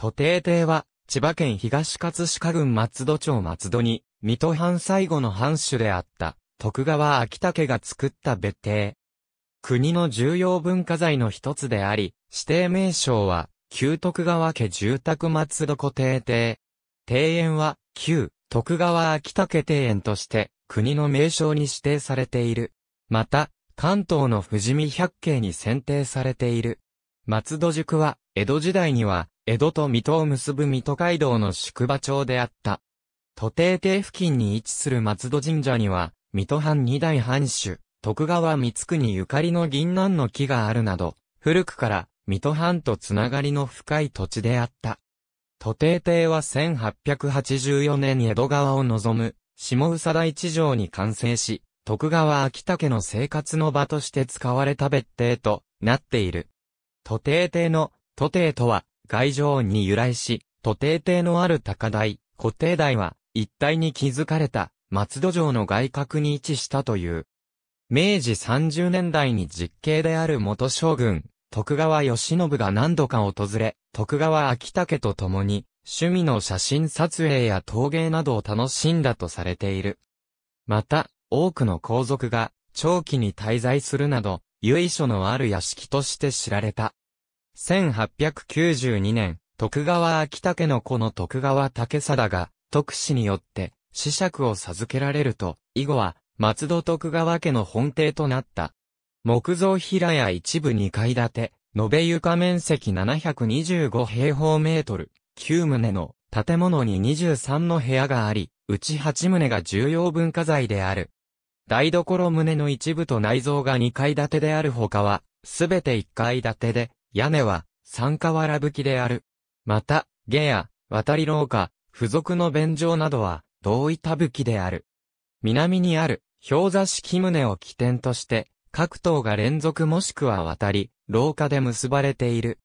都邸邸は、千葉県東葛飾郡松戸町松戸に、水戸藩最後の藩主であった、徳川秋武が作った別邸。国の重要文化財の一つであり、指定名称は、旧徳川家住宅松戸固定邸。庭園は、旧徳川秋武庭園として、国の名称に指定されている。また、関東の富士見百景に選定されている。松戸塾は、江戸時代には、江戸と水戸を結ぶ水戸街道の宿場町であった。都定邸付近に位置する松戸神社には、水戸藩二代藩主、徳川光国ゆかりの銀南の木があるなど、古くから水戸藩とつながりの深い土地であった。都定邸は1884年江戸川を望む、下宇佐大地上に完成し、徳川秋武の生活の場として使われた別邸となっている。都定邸の都邸とは、外城に由来し、都定邸のある高台、固定台は、一帯に築かれた、松戸城の外郭に位置したという。明治30年代に実刑である元将軍、徳川慶喜が何度か訪れ、徳川秋武と共に、趣味の写真撮影や陶芸などを楽しんだとされている。また、多くの皇族が長期に滞在するなど、由緒のある屋敷として知られた。1892年、徳川秋竹の子の徳川武貞が、徳氏によって、子爵を授けられると、以後は、松戸徳川家の本邸となった。木造平屋一部二階建て、延べ床面積725平方メートル、9棟の建物に23の部屋があり、うち8棟が重要文化財である。台所棟の一部と内蔵が二階建てであるほかは、すべて一階建てで、屋根は、三河瓦吹きである。また、下や、渡り廊下、付属の便所などは、同田吹きである。南にある、氷座式棟を起点として、各棟が連続もしくは渡り、廊下で結ばれている。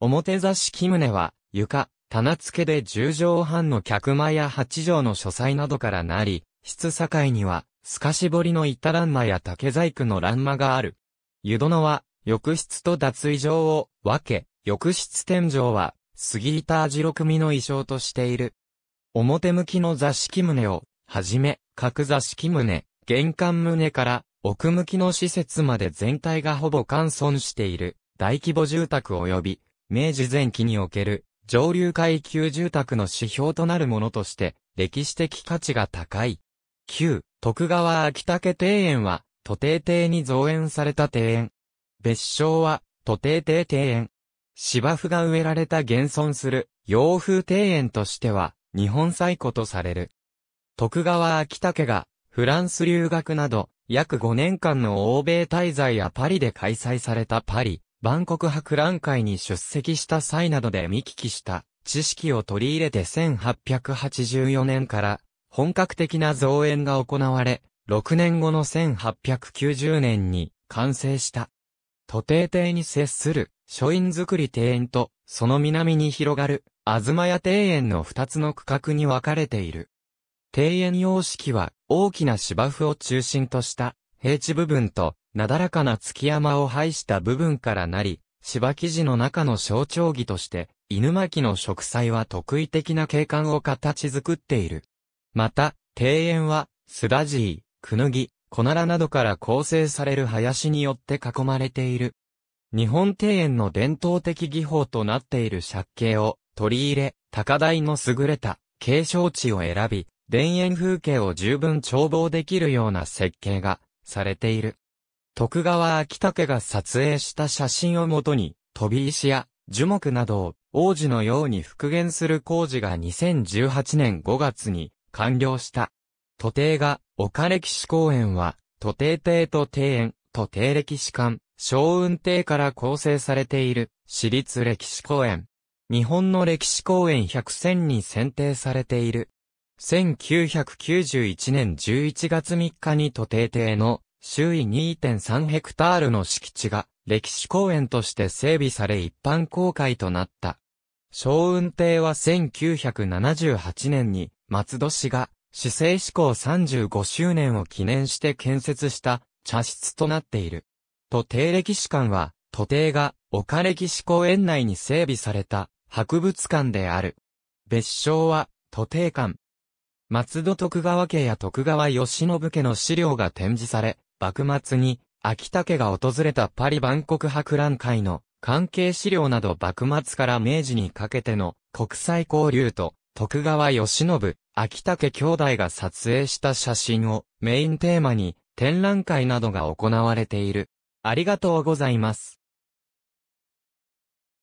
表座敷棟は、床、棚付けで十畳半の客間や八畳の書斎などからなり、室境には、透かし彫りの板欄間や竹細工の欄間がある。湯殿は、浴室と脱衣場を分け、浴室天井は、杉板味六味の衣装としている。表向きの座敷棟を、はじめ、各座敷棟、玄関棟から奥向きの施設まで全体がほぼ乾損している大規模住宅及び明治前期における上流階級住宅の指標となるものとして歴史的価値が高い。旧徳川秋竹庭園は都定邸に造園された庭園別称は、都邸邸庭園。芝生が植えられた現存する洋風庭園としては、日本最古とされる。徳川秋武が、フランス留学など、約5年間の欧米滞在やパリで開催されたパリ、万国博覧会に出席した際などで見聞きした知識を取り入れて1884年から本格的な造園が行われ、6年後の1890年に完成した。都邸邸に接する書院造り庭園と、その南に広がる、ま屋庭園の二つの区画に分かれている。庭園様式は、大きな芝生を中心とした、平地部分と、なだらかな築山を排した部分からなり、芝生地の中の象徴儀として、犬巻の植栽は特異的な景観を形作っている。また、庭園は、スダジークヌギ、小ナラなどから構成される林によって囲まれている。日本庭園の伝統的技法となっている借景を取り入れ、高台の優れた景勝地を選び、田園風景を十分眺望できるような設計がされている。徳川秋武が撮影した写真をもとに、飛び石や樹木などを王子のように復元する工事が2018年5月に完了した。都邸が、丘歴史公園は、都邸邸と庭園、都邸歴史館、小雲邸から構成されている、私立歴史公園。日本の歴史公園100選に選定されている。1991年11月3日に都邸邸の周囲2.3ヘクタールの敷地が歴史公園として整備され一般公開となった。小雲亭は1978年に松戸市が市政施行35周年を記念して建設した茶室となっている。都定歴史館は、都定が丘歴史公園内に整備された博物館である。別称は都定館。松戸徳川家や徳川義信家の資料が展示され、幕末に秋田家が訪れたパリ万国博覧会の関係資料など幕末から明治にかけての国際交流と徳川慶喜、秋竹兄弟が撮影した写真をメインテーマに展覧会などが行われている。ありがとうございます。